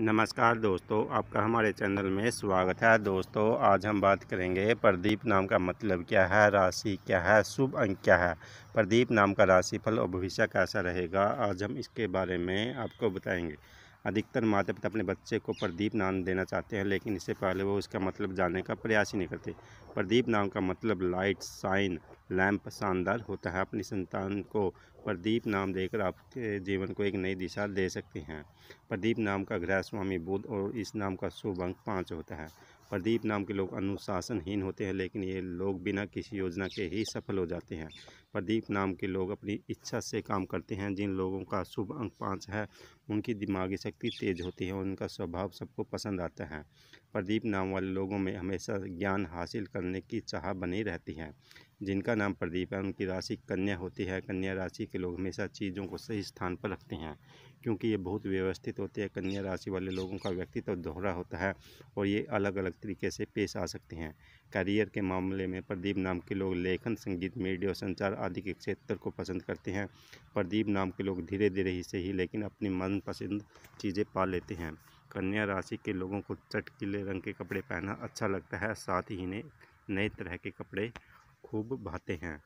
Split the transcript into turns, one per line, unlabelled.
नमस्कार दोस्तों आपका हमारे चैनल में स्वागत है दोस्तों आज हम बात करेंगे प्रदीप नाम का मतलब क्या है राशि क्या है शुभ अंक क्या है प्रदीप नाम का राशिफल और भविष्य कैसा रहेगा आज हम इसके बारे में आपको बताएंगे अधिकतर माता पिता अपने बच्चे को प्रदीप नाम देना चाहते हैं लेकिन इससे पहले वो इसका मतलब जानने का प्रयास ही नहीं करते प्रदीप नाम का मतलब लाइट साइन लैम्प शानदार होता है अपनी संतान को प्रदीप नाम देकर आपके जीवन को एक नई दिशा दे सकते हैं प्रदीप नाम का ग्रह स्वामी बुद्ध और इस नाम का शुभ अंक पाँच होता है प्रदीप नाम के लोग अनुशासनहीन होते हैं लेकिन ये लोग बिना किसी योजना के ही सफल हो जाते हैं प्रदीप नाम के लोग अपनी इच्छा से काम करते हैं जिन लोगों का शुभ अंक पाँच है उनकी दिमागी शक्ति तेज होती है और उनका स्वभाव सबको पसंद आता है प्रदीप नाम वाले लोगों में हमेशा ज्ञान हासिल करने की चाह बनी रहती है जिनका नाम प्रदीप है उनकी राशि कन्या होती है कन्या राशि के लोग हमेशा चीज़ों को सही स्थान पर रखते हैं क्योंकि ये बहुत व्यवस्थित होते हैं कन्या राशि वाले लोगों का व्यक्तित्व दोहरा होता है और ये अलग अलग तरीके से पेश आ सकते हैं करियर के मामले में प्रदीप नाम के लोग लेखन संगीत मीडिया संचार आदि के क्षेत्र को पसंद करते हैं प्रदीप नाम के लोग धीरे धीरे ही से ही लेकिन अपनी मनपसंद चीज़ें पा लेते हैं कन्या राशि के लोगों को चटकीले रंग के कपड़े पहनना अच्छा लगता है साथ ही इन्हें नए तरह के कपड़े खूब भाते हैं